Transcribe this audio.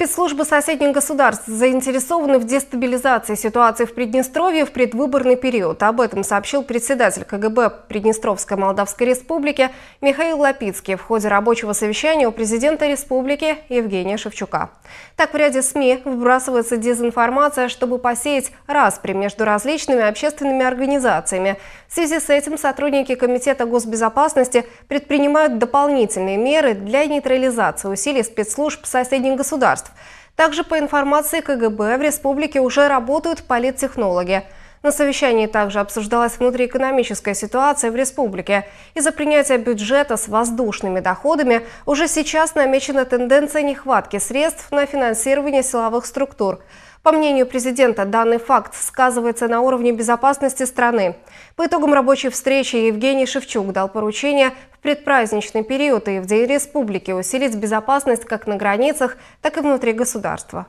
Спецслужбы соседних государств заинтересованы в дестабилизации ситуации в Приднестровье в предвыборный период. Об этом сообщил председатель КГБ Приднестровской Молдавской Республики Михаил Лапицкий в ходе рабочего совещания у президента республики Евгения Шевчука. Так в ряде СМИ выбрасывается дезинформация, чтобы посеять распри между различными общественными организациями – в связи с этим сотрудники Комитета госбезопасности предпринимают дополнительные меры для нейтрализации усилий спецслужб соседних государств. Также по информации КГБ в республике уже работают политтехнологи – на совещании также обсуждалась внутриэкономическая ситуация в республике. Из-за принятия бюджета с воздушными доходами уже сейчас намечена тенденция нехватки средств на финансирование силовых структур. По мнению президента, данный факт сказывается на уровне безопасности страны. По итогам рабочей встречи Евгений Шевчук дал поручение в предпраздничный период и в День республики усилить безопасность как на границах, так и внутри государства.